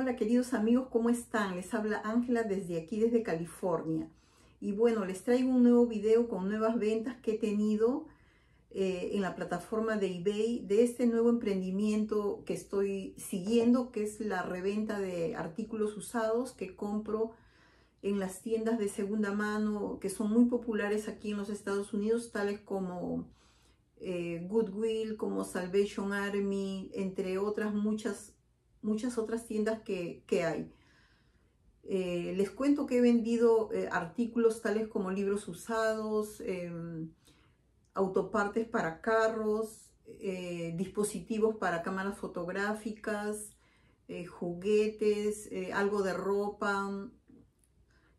Hola queridos amigos, ¿cómo están? Les habla Ángela desde aquí, desde California. Y bueno, les traigo un nuevo video con nuevas ventas que he tenido eh, en la plataforma de eBay de este nuevo emprendimiento que estoy siguiendo, que es la reventa de artículos usados que compro en las tiendas de segunda mano que son muy populares aquí en los Estados Unidos, tales como eh, Goodwill, como Salvation Army, entre otras muchas muchas otras tiendas que, hay. Eh, les cuento que he vendido eh, artículos tales como libros usados, em, autopartes para carros, eh, dispositivos para cámaras fotográficas, juguetes, algo de ropa,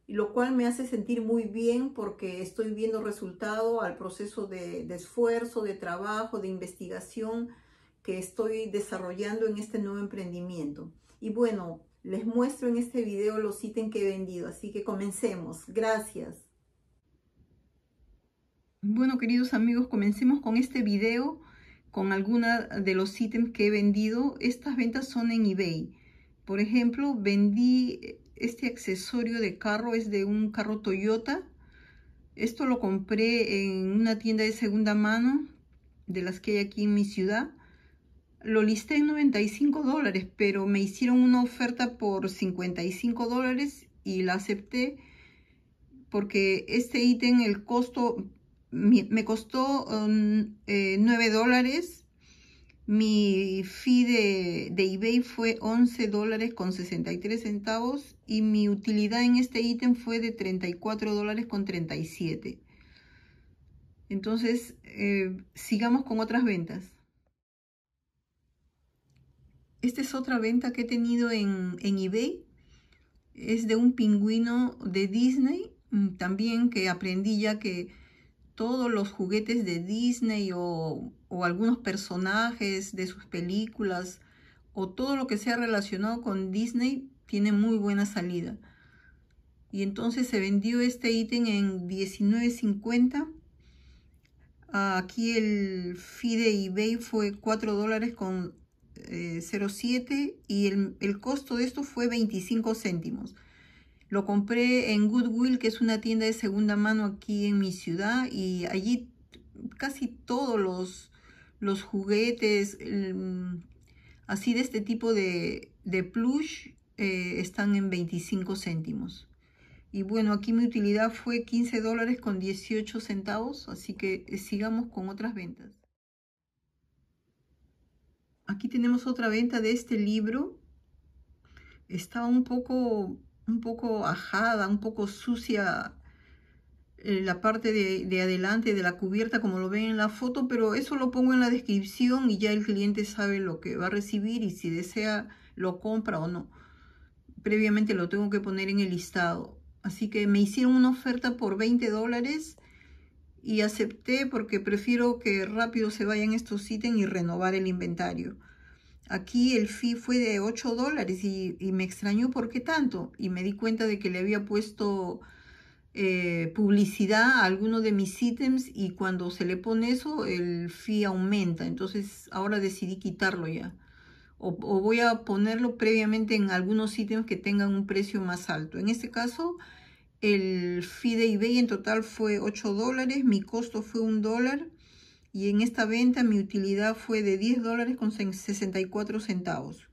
lo cual me hace sentir muy bien porque estoy viendo resultado al proceso de esfuerzo, de trabajo, de investigación que estoy desarrollando en este nuevo emprendimiento. Y bueno, les muestro en este video los ítems que he vendido, así que comencemos. Gracias. Bueno, queridos amigos, comencemos con este video con alguna de los ítems que he vendido. Estas ventas son en eBay. Por ejemplo, vendí este accesorio de carro, es de un carro Toyota. Esto lo compré en una tienda de segunda mano, de las que hay aquí en mi ciudad. Lo listé en 95 dólares, pero me hicieron una oferta por 55 dólares y la acepté porque este ítem, el costo, me costó 9 um, eh, dólares. Mi fee de, eBay fue 11 dólares con 63 centavos y mi utilidad en este ítem fue de 34 dólares con 37. Entonces, eh, sigamos con otras ventas. Esta es otra venta que he tenido en, eBay. Es de un pingüino de Disney. Mm, también que aprendí ya que todos los juguetes de Disney o, algunos personajes de sus películas o todo lo que sea relacionado con Disney tiene muy buena salida. Y entonces se vendió este ítem en $19.50. Aquí el fee de eBay fue $4 dólares con 0.7 eh, y el, costo de esto fue 25 céntimos. Lo compré en Goodwill, que es una tienda de segunda mano aquí en mi ciudad y allí casi todos los, los juguetes mm, así de este tipo de, de plush eh, están en 25 céntimos. Y bueno, aquí mi utilidad fue 15 dólares con 18 centavos, así que eh, sigamos con otras ventas. Aquí tenemos otra venta de este libro. está un poco, un poco ajada, un poco sucia eh, la parte de, de, adelante de la cubierta como lo ven en la foto, pero eso lo pongo en la descripción y ya el cliente sabe lo que va a recibir y si desea lo compra o no. Previamente lo tengo que poner en el listado. Así que me hicieron una oferta por 20 dólares y acepté porque prefiero que rápido se vayan estos ítems y renovar el inventario. Aquí el fee fue de 8 dólares y, me extrañó por qué tanto. Y me di cuenta de que le había puesto eh, publicidad a alguno de mis ítems y cuando se le pone eso el fee aumenta. Entonces ahora decidí quitarlo ya. O, o voy a ponerlo previamente en algunos ítems que tengan un precio más alto. En este caso el fee de eBay en total fue 8 dólares, mi costo fue 1 dólar y en esta venta mi utilidad fue de 10 dólares con 64 centavos.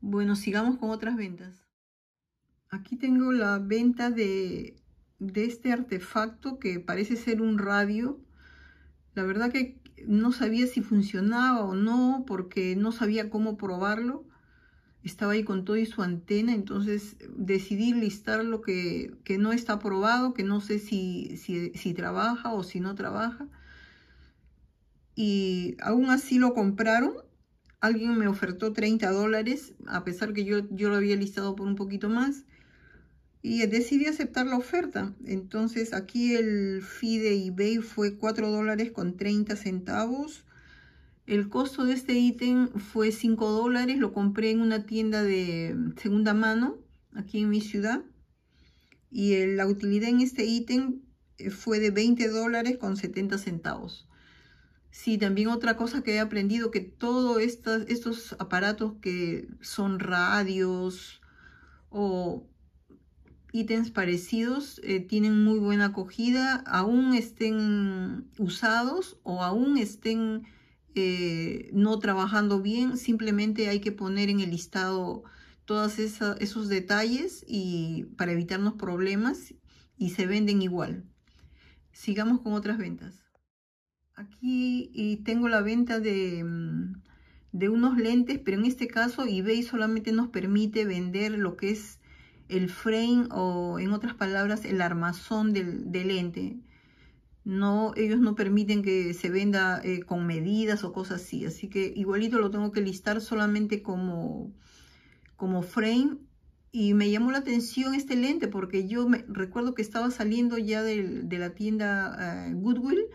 Bueno, sigamos con otras ventas. Aquí tengo la venta de, de este artefacto que parece ser un radio. La verdad que no sabía si funcionaba o no porque no sabía cómo probarlo estaba ahí con todo y su antena, entonces eh, decidí listar lo que, no está aprobado, que no sé si, si, trabaja o si no trabaja. Y aún así lo compraron. Alguien me ofertó 30 dólares, a pesar que yo, yo lo había listado por un poquito más. Y decidí aceptar la oferta. Entonces aquí el fee de eBay fue 4 dólares con 30 centavos el costo de este ítem fue 5 dólares, lo compré en una tienda de mm, segunda mano aquí en mi ciudad. Y la utilidad en este ítem eh, fue de 20 dólares con 70 centavos. Sí, también otra cosa que he aprendido, que todos estos, aparatos que son radios o ítems parecidos eh, tienen muy buena acogida, aún estén usados o aún estén eh, no trabajando bien, simplemente hay que poner en el listado todos esos detalles y para evitarnos problemas y se venden igual. Sigamos con otras ventas. Aquí tengo la venta de, mm, de unos lentes, pero en este caso eBay solamente nos permite vender lo que es el frame o en otras palabras el armazón del, del lente no, ellos no permiten que se venda eh, con medidas o cosas así. Así que igualito lo tengo que listar solamente como, como frame. Y me llamó la atención este lente porque yo me, recuerdo que estaba saliendo ya de la tienda eh, Goodwill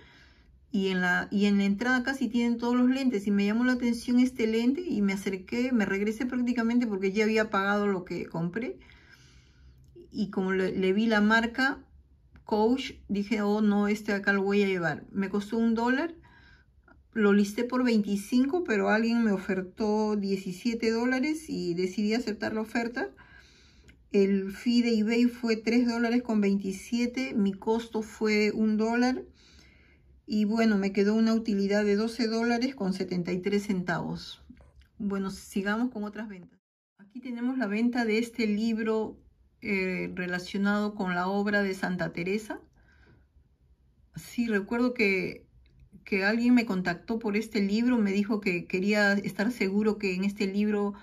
y en, la, y en la entrada casi tienen todos los lentes y me llamó la atención este lente y me acerqué, me regresé prácticamente porque ya había pagado lo que compré y como le vi la marca coach, dije, oh no, este acá lo voy a llevar. Me costó un dólar, lo listé por 25, pero alguien me ofertó 17 dólares y decidí aceptar la oferta. El fee de eBay fue 3 dólares con 27, mi costo fue un dólar y bueno, me quedó una utilidad de 12 dólares con 73 centavos. Bueno, sigamos con otras ventas. Aquí tenemos la venta de este libro eh, relacionado con la obra de Santa Teresa. Sí, recuerdo que, alguien me contactó por este libro, me dijo que quería estar seguro que en este libro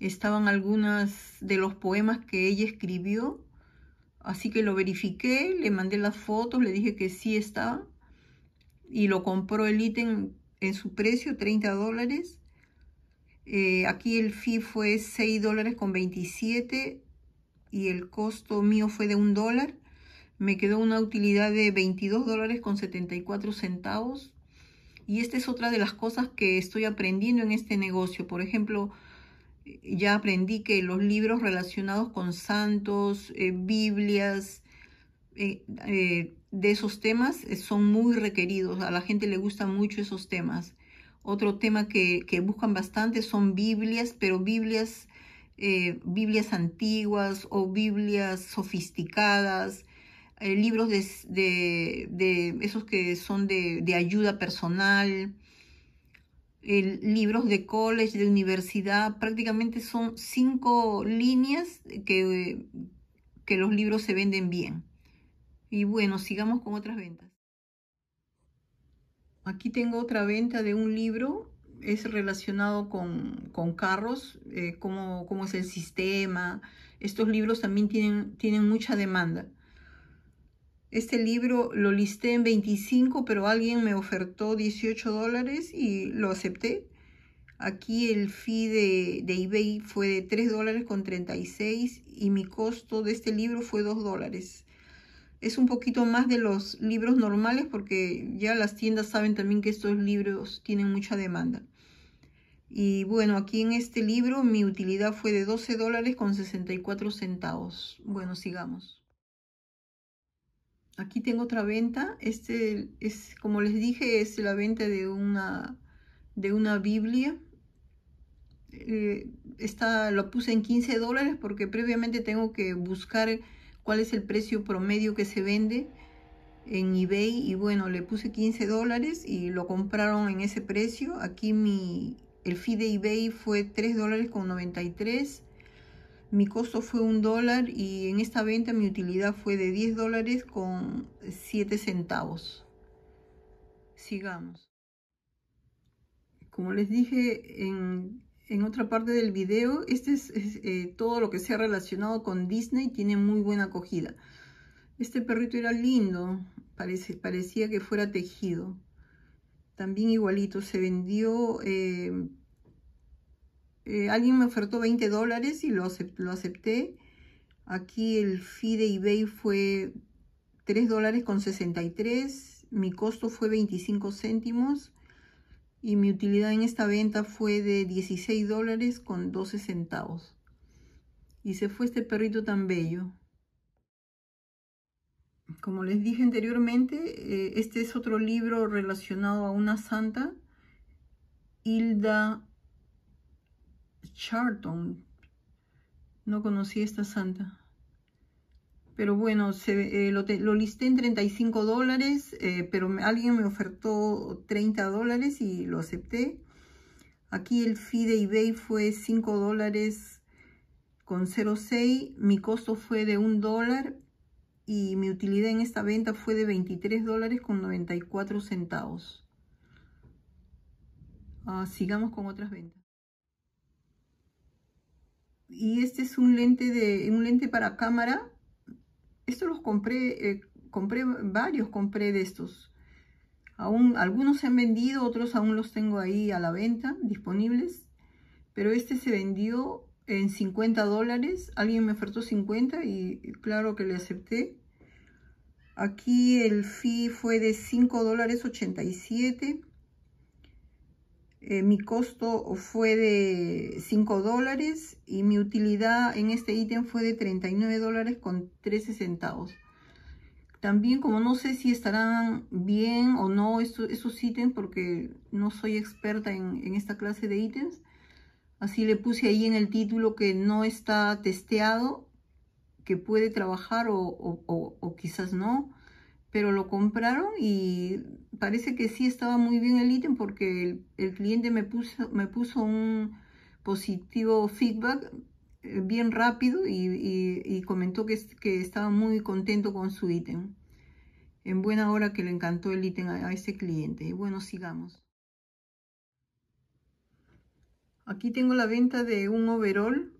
estaban algunos de los poemas que ella escribió. Así que lo verifiqué, le mandé las fotos, le dije que sí estaba y lo compró el ítem en su precio, 30 dólares. Eh, aquí el fee fue 6 dólares con 27 y el costo mío fue de un dólar. Me quedó una utilidad de 22 dólares con 74 centavos. Y esta es otra de las cosas que estoy aprendiendo en este negocio. Por ejemplo, ya aprendí que los libros relacionados con santos, eh, Biblias, eh, eh, de esos temas son muy requeridos. A la gente le gustan mucho esos temas. Otro tema que buscan bastante son Biblias, pero Biblias eh, Biblias antiguas o Biblias sofisticadas, eh, libros de, esos que son de, ayuda personal, libros de college, de universidad, prácticamente son cinco líneas que, que los libros se venden bien. Y bueno, sigamos con otras ventas. Aquí tengo otra venta de un libro es relacionado con, carros, eh, cómo, es el sistema. Estos libros también tienen, tienen mucha demanda. Este libro lo listé en 25, pero alguien me ofertó 18 dólares y lo acepté. Aquí el fee de, de eBay fue de 3 dólares con 36 y mi costo de este libro fue 2 dólares es un poquito más de los libros normales porque ya las tiendas saben también que estos libros tienen mucha demanda. Y bueno, aquí en este libro mi utilidad fue de 12 dólares con 64 centavos. Bueno, sigamos. Aquí tengo otra venta. Este es, como les dije, es la venta de una, de una Biblia. Eh, esta lo puse en 15 dólares porque previamente tengo que buscar cuál es el precio promedio que se vende en eBay y bueno, le puse 15 dólares y lo compraron en ese precio. Aquí mi, el fee de eBay fue 3 dólares con 93. Mi costo fue 1 dólar y en esta venta mi utilidad fue de 10 dólares con 7 centavos. Sigamos. Como les dije en en otra parte del video, este es, eh, todo lo que sea relacionado con Disney, tiene muy buena acogida. Este perrito era lindo, parecía que fuera tejido. También igualito, se vendió, eh, eh, alguien me ofertó 20 dólares y lo, lo acepté. Aquí el fee de eBay fue 3 dólares con 63, mi costo fue 25 céntimos y mi utilidad en esta venta fue de 16 dólares con 12 centavos. Y se fue este perrito tan bello. Como les dije anteriormente, eh, este es otro libro relacionado a una santa, Hilda Charlton. No conocí a esta santa pero bueno, se, eh, lo, listé en 35 dólares, eh, pero alguien me ofertó 30 dólares y lo acepté. Aquí el fee de eBay fue 5 dólares con 0,6. Mi costo fue de 1 dólar y mi utilidad en esta venta fue de 23 dólares con 94 centavos. Ah, sigamos con otras ventas. Y este es un lente, de, un lente para cámara estos los compré, eh, compré varios, compré de estos. Aún, algunos se han vendido, otros aún los tengo ahí a la venta, disponibles. Pero este se vendió en 50 dólares. Alguien me ofertó 50 y claro que le acepté. Aquí el fee fue de 5 dólares 87. Eh, mi costo fue de 5 dólares y mi utilidad en este ítem fue de 39 dólares con 13 centavos. También como no sé si estarán bien o no estos, esos ítems porque no soy experta en, esta clase de ítems. Así le puse ahí en el título que no está testeado, que puede trabajar o quizás no pero lo compraron y parece que sí estaba muy bien el ítem porque el, cliente me puso, me puso un positivo feedback eh, bien rápido y, comentó que, que, estaba muy contento con su ítem. En buena hora que le encantó el ítem a, ese cliente. bueno, sigamos. Aquí tengo la venta de un overall.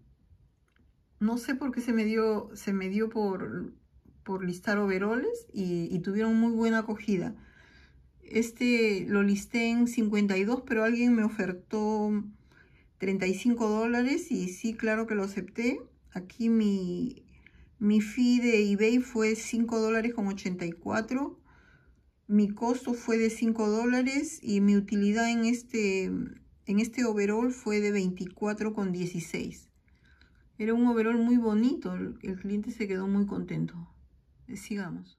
No sé por qué se me dio, se me dio por por listar overoles y, tuvieron muy buena acogida. Este lo listé en 52, pero alguien me ofertó 35 dólares y sí, claro que lo acepté. Aquí mi, mi fee de eBay fue 5 dólares con 84. Mi costo fue de 5 dólares y mi utilidad en este, en este overall fue de 24 con 16. Era un overall muy bonito. El cliente se quedó muy contento. Eh, sigamos.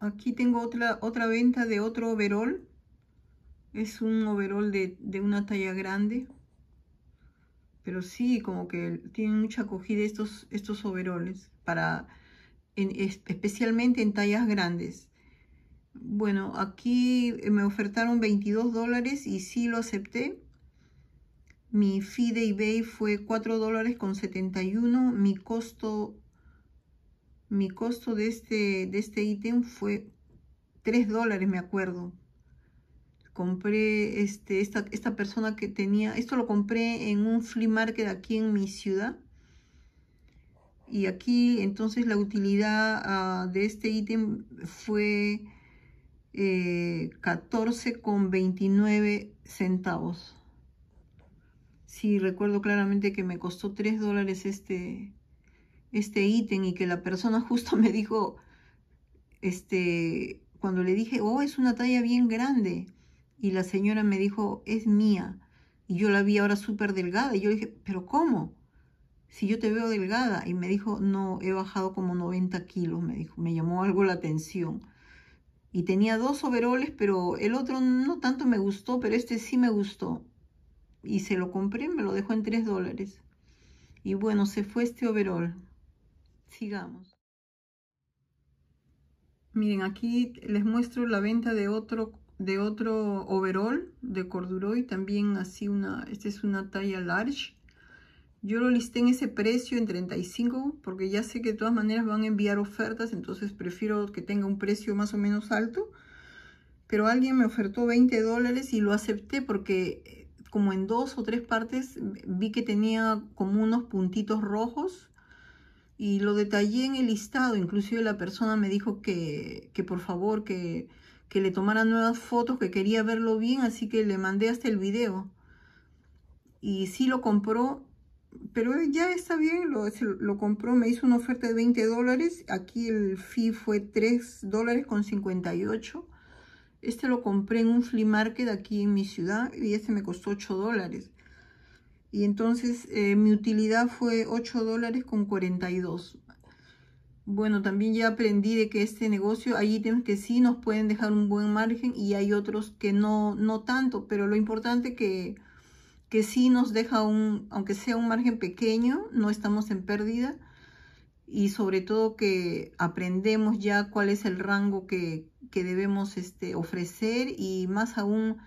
Aquí tengo otra, otra venta de otro overol. Es un overol de, una talla grande. Pero sí, como que tienen mucha acogida estos, estos overoles. Para, en, especialmente en tallas grandes. Bueno, aquí me ofertaron 22 dólares y sí lo acepté. Mi fee de eBay fue 4 dólares con 71. Mi costo, mi costo de este, de este ítem fue 3 dólares, me acuerdo. Compré este, esta, persona que tenía, esto lo compré en un flea market aquí en mi ciudad. Y aquí entonces la utilidad ah, de este ítem fue eh, con 14,29 centavos. Sí, recuerdo claramente que me costó 3 dólares este, este ítem y que la persona justo me dijo, este, cuando le dije, oh, es una talla bien grande. Y la señora me dijo, es mía. Y yo la vi ahora súper delgada. Y yo dije, pero ¿cómo? Si yo te veo delgada. Y me dijo, no, he bajado como 90 kilos. Me dijo, me llamó algo la atención. Y tenía dos overoles, pero el otro no tanto me gustó, pero este sí me gustó y se lo compré, me lo dejó en 3 dólares. Y bueno, se fue este overall. Sigamos. Miren, aquí les muestro la venta de otro, de otro overall de Corduroy. También así una, esta es una talla large. Yo lo listé en ese precio, en 35, porque ya sé que de todas maneras van a enviar ofertas, entonces prefiero que tenga un precio más o menos alto. Pero alguien me ofertó 20 dólares y lo acepté porque como en dos o tres partes vi que tenía como unos puntitos rojos y lo detallé en el listado. Inclusive la persona me dijo que, que por favor que, que, le tomara nuevas fotos, que quería verlo bien, así que le mandé hasta el video. Y sí lo compró, pero ya está bien, lo, lo compró, me hizo una oferta de 20 dólares. Aquí el fee fue 3 dólares con 58 este lo compré en un flea market aquí en mi ciudad y este me costó 8 dólares. Y entonces eh, mi utilidad fue 8 dólares con 42. Bueno, también ya aprendí de que este negocio hay ítems que sí nos pueden dejar un buen margen y hay otros que no, no tanto, pero lo importante que, que sí nos deja un, aunque sea un margen pequeño, no estamos en pérdida y sobre todo que aprendemos ya cuál es el rango que, que debemos este, ofrecer y más aún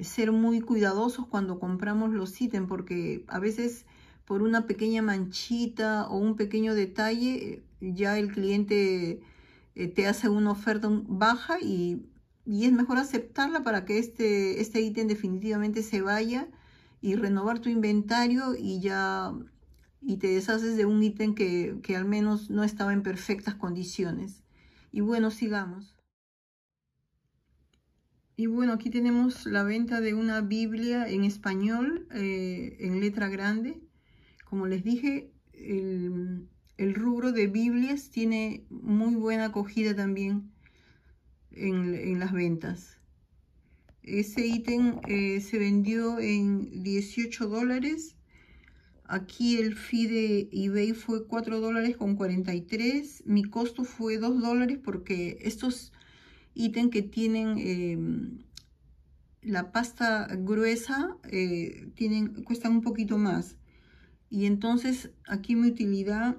ser muy cuidadosos cuando compramos los ítems porque a veces por una pequeña manchita o un pequeño detalle eh, ya el cliente eh, te hace una oferta baja y, es mejor aceptarla para que este, este ítem definitivamente se vaya y renovar tu inventario y ya y te deshaces de un ítem que, que al menos no estaba en perfectas condiciones. Y bueno, sigamos. Y bueno, aquí tenemos la venta de una Biblia en español, eh, en letra grande. Como les dije, el, rubro de Biblias tiene muy buena acogida también en, las ventas. Ese ítem eh, se vendió en 18 dólares. Aquí el fee de eBay fue 4 dólares con 43. Mi costo fue 2 dólares porque estos ítem que tienen em, la pasta gruesa, eh, tienen, cuestan un poquito más. Y entonces aquí mi utilidad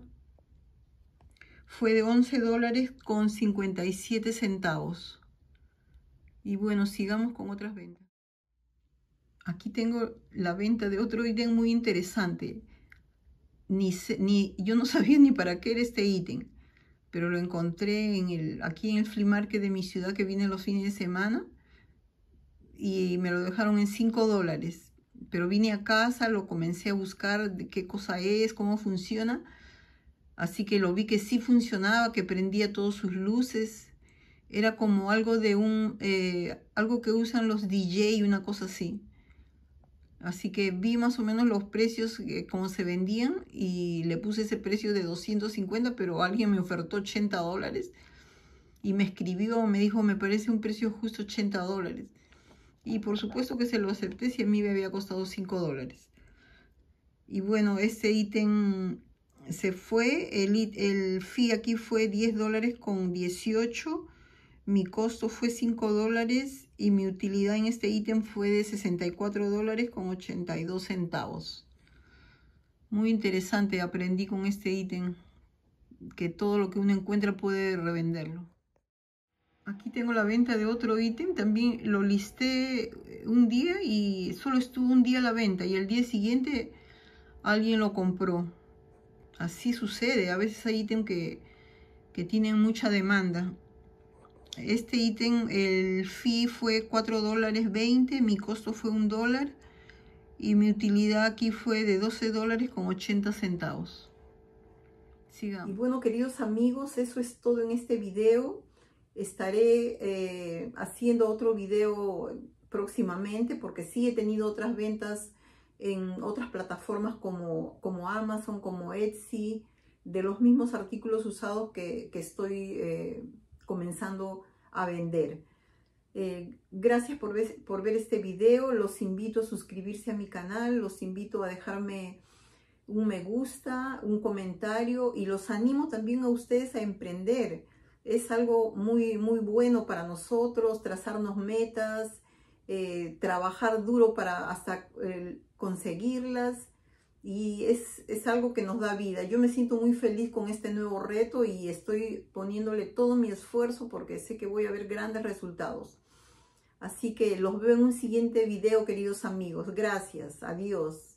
fue de 11 dólares con 57 centavos. Y bueno, sigamos con otras ventas. Aquí tengo la venta de otro ítem muy interesante. Ni, ni, yo no sabía ni para qué era este ítem pero lo encontré en el, aquí en el flea market de mi ciudad que viene los fines de semana y me lo dejaron en 5 dólares. Pero vine a casa, lo comencé a buscar qué cosa es, cómo funciona. Así que lo vi que sí funcionaba, que prendía todas sus luces. Era como algo de un, eh, algo que usan los DJ, una cosa así. Así que vi más o menos los precios, eh, cómo se vendían y le puse ese precio de 250, pero alguien me ofertó 80 dólares y me escribió, me dijo, me parece un precio justo 80 dólares. Y por supuesto que se lo acepté si a mí me había costado 5 dólares. Y bueno, ese ítem se fue, el, el fee aquí fue 10 dólares con 18, mi costo fue 5 dólares y mi utilidad en este ítem fue de 64 dólares con 82 centavos. Muy interesante, aprendí con este ítem que todo lo que uno encuentra puede revenderlo. Aquí tengo la venta de otro ítem, también lo listé eh, un día y solo estuvo un día a la venta y el día siguiente alguien lo compró. Así sucede, a veces hay ítems que, que tienen mucha demanda este ítem, el fee fue $4.20, dólares mi costo fue 1 dólar y mi utilidad aquí fue de 12 dólares centavos. Sigamos. Y bueno, queridos amigos, eso es todo en este video. Estaré eh, haciendo otro video próximamente porque sí he tenido otras ventas en otras plataformas como, como Amazon, como Etsy, de los mismos artículos usados que, estoy... Eh, comenzando a vender. Eh, gracias por ver, este video, los invito a suscribirse a mi canal, los invito a dejarme un me gusta, un comentario y los animo también a ustedes a emprender. Es algo muy, muy bueno para nosotros, trazarnos metas, eh, trabajar duro para hasta eh, conseguirlas y es, es, algo que nos da vida. Yo me siento muy feliz con este nuevo reto y estoy poniéndole todo mi esfuerzo porque sé que voy a ver grandes resultados. Así que los veo en un siguiente video, queridos amigos. Gracias. Adiós.